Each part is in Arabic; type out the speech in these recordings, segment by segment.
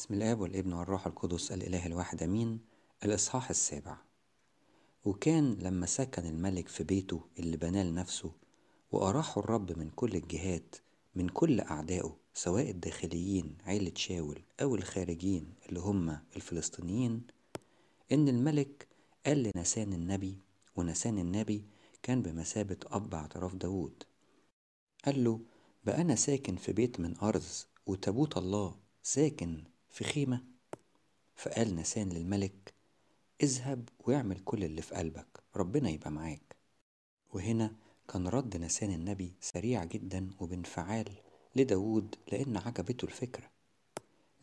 بسم الآب والابن والروح القدس الإله الواحد أمين الإصحاح السابع وكان لما سكن الملك في بيته اللي بناه لنفسه وأراحه الرب من كل الجهات من كل أعدائه سواء الداخليين عيلة شاول أو الخارجين اللي هم الفلسطينيين إن الملك قال لنسان النبي ونسان النبي كان بمثابة أب اعتراف داود قال له بقى أنا ساكن في بيت من أرز وتابوت الله ساكن في خيمة فقال نسان للملك اذهب واعمل كل اللي في قلبك ربنا يبقى معاك وهنا كان رد نسان النبي سريع جدا وبانفعال لداود لأن عجبته الفكرة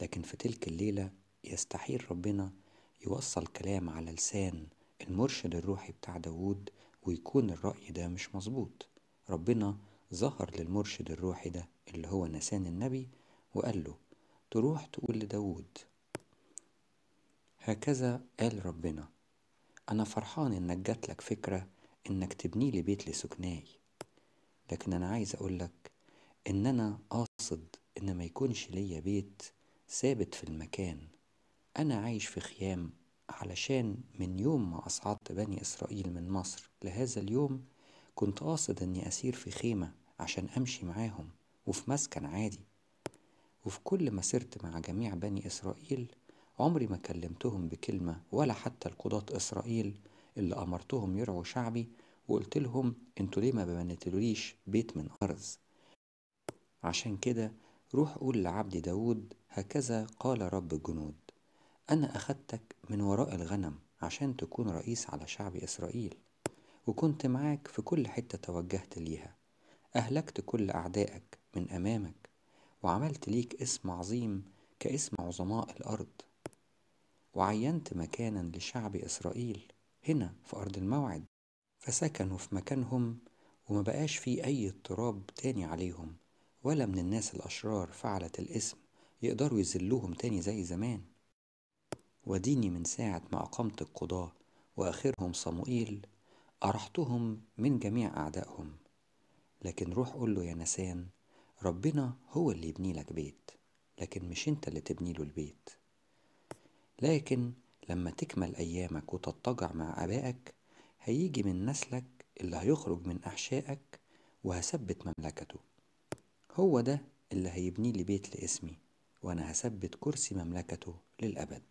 لكن في تلك الليلة يستحيل ربنا يوصل كلام على لسان المرشد الروحي بتاع داود ويكون الرأي ده مش مظبوط ربنا ظهر للمرشد الروحي ده اللي هو نسان النبي وقال له تروح تقول لداود هكذا قال ربنا أنا فرحان إنك جاتلك فكرة إنك تبني لي بيت لسكناي لكن أنا عايز أقولك إن أنا قاصد إن ما يكونش ليا بيت ثابت في المكان أنا عايش في خيام علشان من يوم ما أصعدت بني إسرائيل من مصر لهذا اليوم كنت قاصد إني أسير في خيمة عشان أمشي معاهم وفي مسكن عادي وفي كل ما سرت مع جميع بني إسرائيل عمري ما كلمتهم بكلمة ولا حتى القضاة إسرائيل اللي أمرتهم يرعوا شعبي وقلت لهم انتوا ليه ما بنتلوليش بيت من أرز عشان كده روح قول لعبد داود هكذا قال رب الجنود أنا أخدتك من وراء الغنم عشان تكون رئيس على شعب إسرائيل وكنت معاك في كل حتة توجهت ليها أهلكت كل أعدائك من أمامك وعملت ليك اسم عظيم كاسم عظماء الأرض وعينت مكانا لشعب إسرائيل هنا في أرض الموعد فسكنوا في مكانهم وما بقاش في أي اضطراب تاني عليهم ولا من الناس الأشرار فعلت الإسم يقدروا يذلوهم تاني زي زمان وديني من ساعة ما أقمت القضاة وآخرهم صموئيل أرحتهم من جميع أعدائهم لكن روح قول له يا نسان ربنا هو اللي يبني لك بيت لكن مش انت اللي تبني له البيت لكن لما تكمل أيامك وتتجع مع أبائك هيجي من نسلك اللي هيخرج من أحشائك وهثبت مملكته هو ده اللي هيبني لي بيت لاسمي وأنا هثبت كرسي مملكته للأبد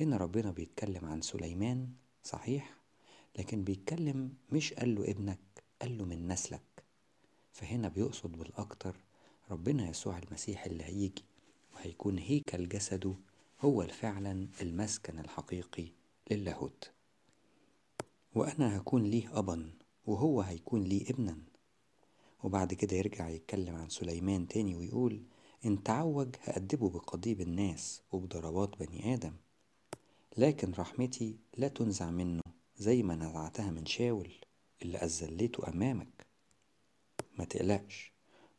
هنا ربنا بيتكلم عن سليمان صحيح لكن بيتكلم مش قال له ابنك قال له من نسلك فهنا بيقصد بالأكتر ربنا يسوع المسيح اللي هيجي وهيكون هيكل جسده هو فعلا المسكن الحقيقي للاهوت وأنا هكون ليه أبا وهو هيكون ليه ابنا وبعد كده يرجع يتكلم عن سليمان تاني ويقول إن تعوج هأدبه بقضيب الناس وبضربات بني آدم لكن رحمتي لا تنزع منه زي ما نزعتها من شاول اللي أذليته أمامك ما تقلقش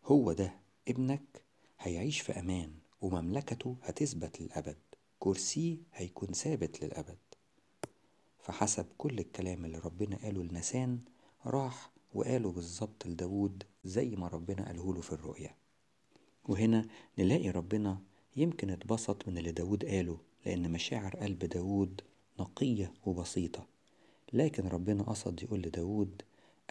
هو ده ابنك هيعيش في أمان ومملكته هتثبت للأبد كرسيه هيكون ثابت للأبد فحسب كل الكلام اللي ربنا قاله لنسان راح وقاله بالظبط لداود زي ما ربنا قاله له في الرؤيا وهنا نلاقي ربنا يمكن اتبسط من اللي داود قاله لأن مشاعر قلب داود نقية وبسيطة لكن ربنا قصد يقول لداود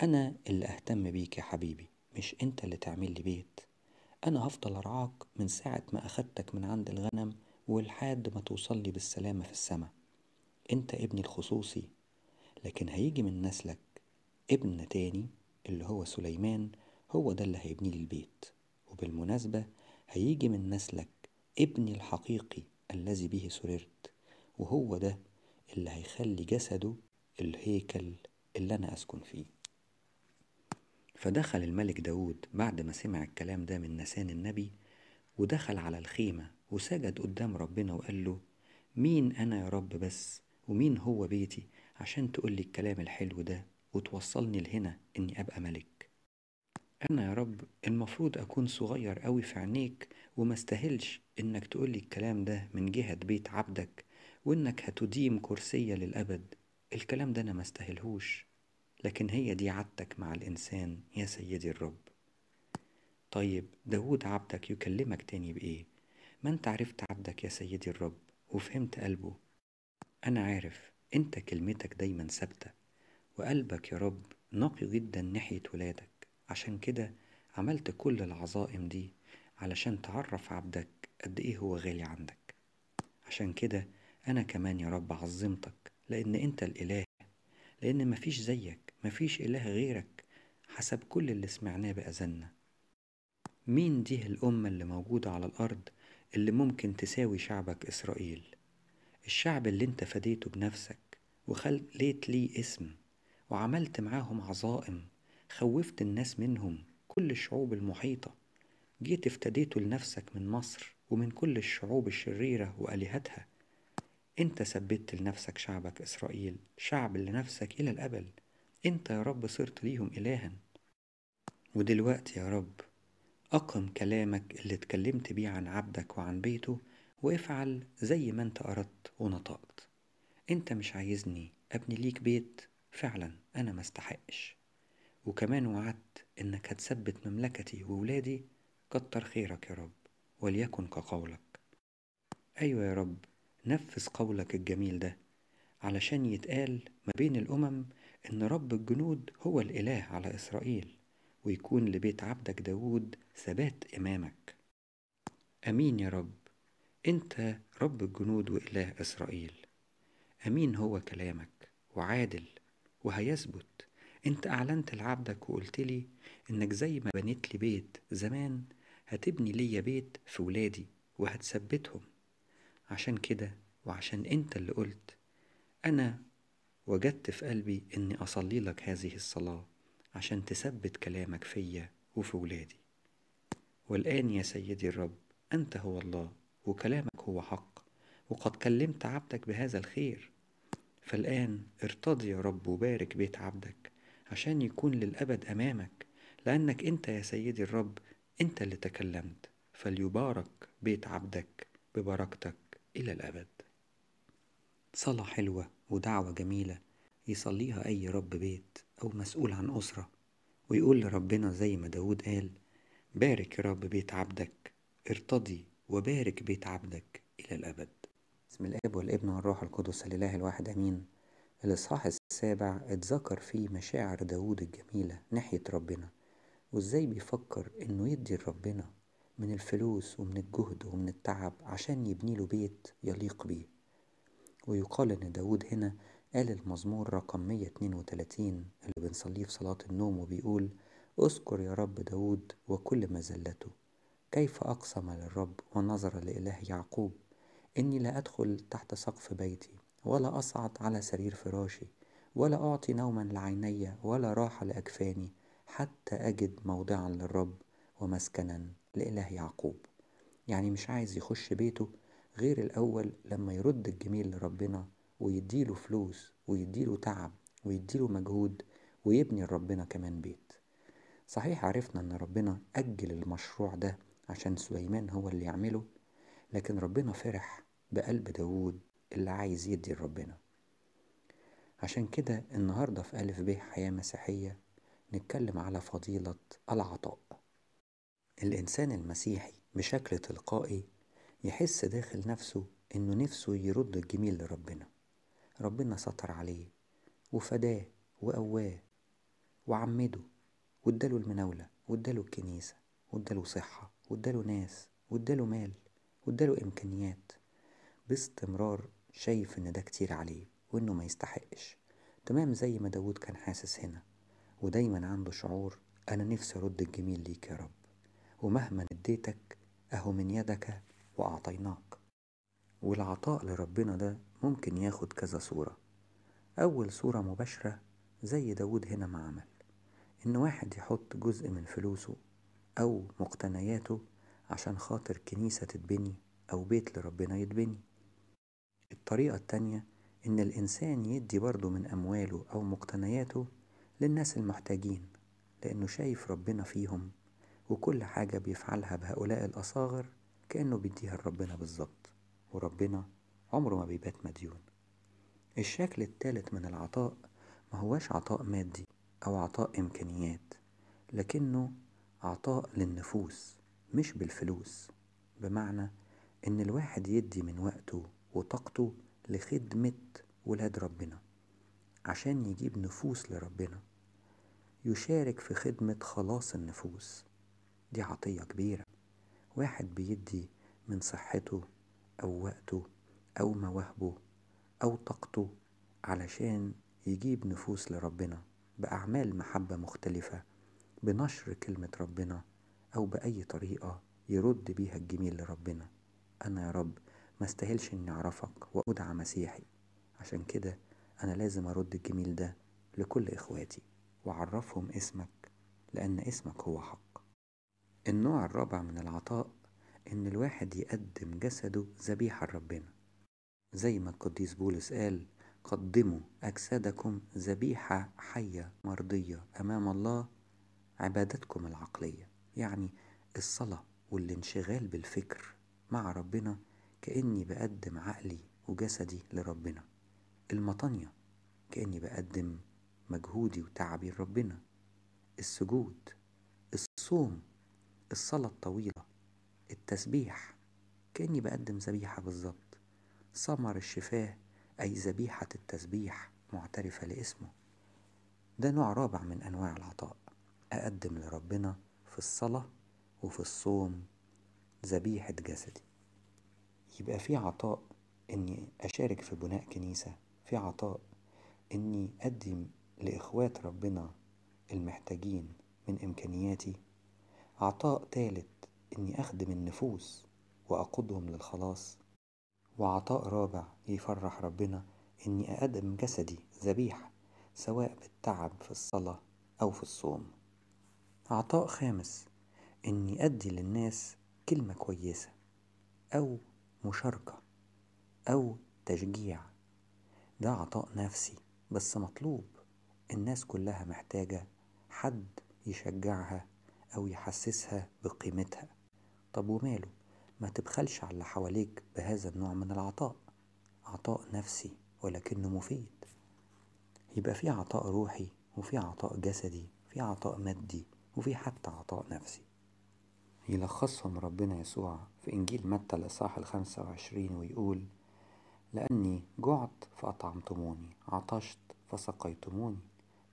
أنا اللي أهتم بيك يا حبيبي مش انت اللي تعمل لي بيت انا هفضل ارعاك من ساعة ما اخدتك من عند الغنم ولحد ما توصلي بالسلامة في السما انت ابني الخصوصي لكن هيجي من نسلك ابن تاني اللي هو سليمان هو ده اللي هيبني لي البيت وبالمناسبة هيجي من نسلك ابني الحقيقي الذي به سررت وهو ده اللي هيخلي جسده الهيكل اللي أنا أسكن فيه فدخل الملك داود بعد ما سمع الكلام ده من نسان النبي ودخل على الخيمة وسجد قدام ربنا وقال له مين أنا يا رب بس ومين هو بيتي عشان تقول لي الكلام الحلو ده وتوصلني لهنا إني أبقى ملك أنا يا رب المفروض أكون صغير أوي في عينيك وما استهلش إنك تقول لي الكلام ده من جهة بيت عبدك وإنك هتديم كرسية للأبد الكلام ده أنا ما استهلهوش لكن هي دي عادتك مع الإنسان يا سيدي الرب طيب داود عبدك يكلمك تاني بإيه؟ ما أنت عرفت عبدك يا سيدي الرب وفهمت قلبه أنا عارف أنت كلمتك دايما ثابتة وقلبك يا رب نقي جدا ناحية ولادك عشان كده عملت كل العظائم دي علشان تعرف عبدك قد إيه هو غالي عندك عشان كده أنا كمان يا رب عظمتك لأن أنت الإله لأن مفيش زيك مفيش إله غيرك حسب كل اللي سمعناه بأذاننا مين دي الأمة اللي موجودة على الأرض اللي ممكن تساوي شعبك إسرائيل الشعب اللي انت فديته بنفسك وخليت ليه اسم وعملت معاهم عظائم خوفت الناس منهم كل الشعوب المحيطة جيت افتديته لنفسك من مصر ومن كل الشعوب الشريرة وآلهتها أنت ثبتت لنفسك شعبك إسرائيل شعب لنفسك إلى الأبد أنت يا رب صرت ليهم إلها ودلوقتي يا رب أقم كلامك اللي اتكلمت بيه عن عبدك وعن بيته وافعل زي ما أنت أردت ونطقت أنت مش عايزني أبني ليك بيت فعلا أنا ما استحقش وكمان وعدت إنك هتثبت مملكتي وولادي كتر خيرك يا رب وليكن كقولك أيوة يا رب نفذ قولك الجميل ده علشان يتقال ما بين الأمم إن رب الجنود هو الإله على إسرائيل ويكون لبيت عبدك داود ثبات إمامك أمين يا رب أنت رب الجنود وإله إسرائيل أمين هو كلامك وعادل وهيثبت أنت أعلنت لعبدك وقلت لي إنك زي ما بنيت لي بيت زمان هتبني ليا بيت في ولادي وهتثبتهم عشان كده وعشان انت اللي قلت انا وجدت في قلبي اني اصلي لك هذه الصلاه عشان تثبت كلامك فيا وفي ولادي والان يا سيدي الرب انت هو الله وكلامك هو حق وقد كلمت عبدك بهذا الخير فالان ارتضي يا رب وبارك بيت عبدك عشان يكون للابد امامك لانك انت يا سيدي الرب انت اللي تكلمت فليبارك بيت عبدك ببركتك إلى الأبد صلاة حلوة ودعوة جميلة يصليها أي رب بيت أو مسؤول عن أسرة ويقول لربنا زي ما داود قال بارك يا رب بيت عبدك ارتضي وبارك بيت عبدك إلى الأبد بسم الآب والابن والروح القدس الإله الواحد أمين الإصحاح السابع اتذكر فيه مشاعر داود الجميلة ناحية ربنا وإزاي بيفكر إنه يدي لربنا من الفلوس ومن الجهد ومن التعب عشان يبني له بيت يليق بيه ويقال ان داود هنا قال المزمور رقم 132 اللي بنصليه في صلاة النوم وبيقول اذكر يا رب داود وكل مزلته كيف أقسم للرب ونظر لإله يعقوب إني لا أدخل تحت سقف بيتي ولا أصعد على سرير فراشي ولا أعطي نوما لعيني ولا راحة لأكفاني حتى أجد موضعا للرب ومسكنا لإله يعقوب يعني مش عايز يخش بيته غير الأول لما يرد الجميل لربنا ويديله فلوس ويديله تعب ويديله مجهود ويبني لربنا كمان بيت صحيح عرفنا أن ربنا أجل المشروع ده عشان سليمان هو اللي يعمله لكن ربنا فرح بقلب داوود اللي عايز يدي لربنا عشان كده النهاردة في ألف ب حياة مسيحية نتكلم على فضيلة العطاء الإنسان المسيحي بشكل تلقائي يحس داخل نفسه إنه نفسه يرد الجميل لربنا ربنا سطر عليه وفداه وقواه وعمده واداله المناولة واداله الكنيسة واداله صحة واداله ناس واداله مال واداله إمكانيات باستمرار شايف إن ده كتير عليه وإنه ما يستحقش تمام زي ما داود كان حاسس هنا ودايما عنده شعور أنا نفسي أرد الجميل ليك يا رب ومهما اديتك اهو من يدك واعطيناك والعطاء لربنا ده ممكن ياخد كذا صورة اول صورة مباشرة زي داود هنا ما عمل ان واحد يحط جزء من فلوسه او مقتنياته عشان خاطر كنيسة تتبني او بيت لربنا يتبني الطريقة التانية إن الإنسان يدي برضه من أمواله أو مقتنياته للناس المحتاجين لأنه شايف ربنا فيهم وكل حاجة بيفعلها بهؤلاء الأصاغر كأنه بيديها لربنا بالظبط وربنا عمره ما بيبات مديون الشكل التالت من العطاء ما هوش عطاء مادي أو عطاء إمكانيات لكنه عطاء للنفوس مش بالفلوس بمعنى إن الواحد يدي من وقته وطاقته لخدمة ولاد ربنا عشان يجيب نفوس لربنا يشارك في خدمة خلاص النفوس دي عطية كبيرة واحد بيدي من صحته أو وقته أو مواهبه أو طاقته علشان يجيب نفوس لربنا بأعمال محبة مختلفة بنشر كلمة ربنا أو بأي طريقة يرد بيها الجميل لربنا أنا يا رب ما استاهلش إني أعرفك وأدعى مسيحي عشان كده أنا لازم أرد الجميل ده لكل إخواتي وعرفهم اسمك لأن اسمك هو حق النوع الرابع من العطاء إن الواحد يقدم جسده ذبيحة لربنا زي ما القديس بولس قال قدموا أجسادكم ذبيحة حية مرضية أمام الله عبادتكم العقلية يعني الصلاة والانشغال بالفكر مع ربنا كأني بقدم عقلي وجسدي لربنا المطانية كأني بقدم مجهودي وتعبي لربنا السجود الصوم الصلاة الطويلة التسبيح كأني بقدم ذبيحة بالظبط ثمر الشفاه أي ذبيحة التسبيح معترفة لاسمه ده نوع رابع من أنواع العطاء أقدم لربنا في الصلاة وفي الصوم ذبيحة جسدي يبقى في عطاء إني أشارك في بناء كنيسة في عطاء إني أقدم لإخوات ربنا المحتاجين من إمكانياتي عطاء تالت إني أخدم النفوس وأقودهم للخلاص وعطاء رابع يفرح ربنا إني أقدم جسدي ذبيحة سواء بالتعب في الصلاة أو في الصوم عطاء خامس إني أدي للناس كلمة كويسة أو مشاركة أو تشجيع ده عطاء نفسي بس مطلوب الناس كلها محتاجة حد يشجعها أو يحسسها بقيمتها طب وماله ما تبخلش على اللي حواليك بهذا النوع من العطاء عطاء نفسي ولكنه مفيد يبقى في عطاء روحي وفي عطاء جسدي في عطاء مادي وفي حتى عطاء نفسي يلخصهم ربنا يسوع في إنجيل متى الإصحاح الخمسة وعشرين ويقول لأني جعت فأطعمتموني عطشت فسقيتموني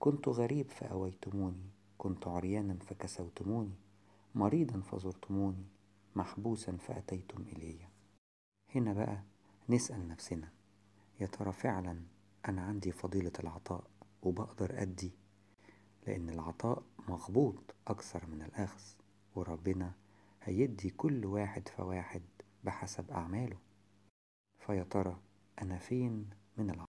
كنت غريب فأويتموني كنت عريانا فكسوتموني مريضا فزرتموني محبوسا فأتيتم إلي هنا بقى نسأل نفسنا يا ترى فعلا أنا عندي فضيلة العطاء وبقدر أدي لأن العطاء مغبوط أكثر من الأخذ وربنا هيدي كل واحد فواحد بحسب أعماله فيا ترى أنا فين من العطاء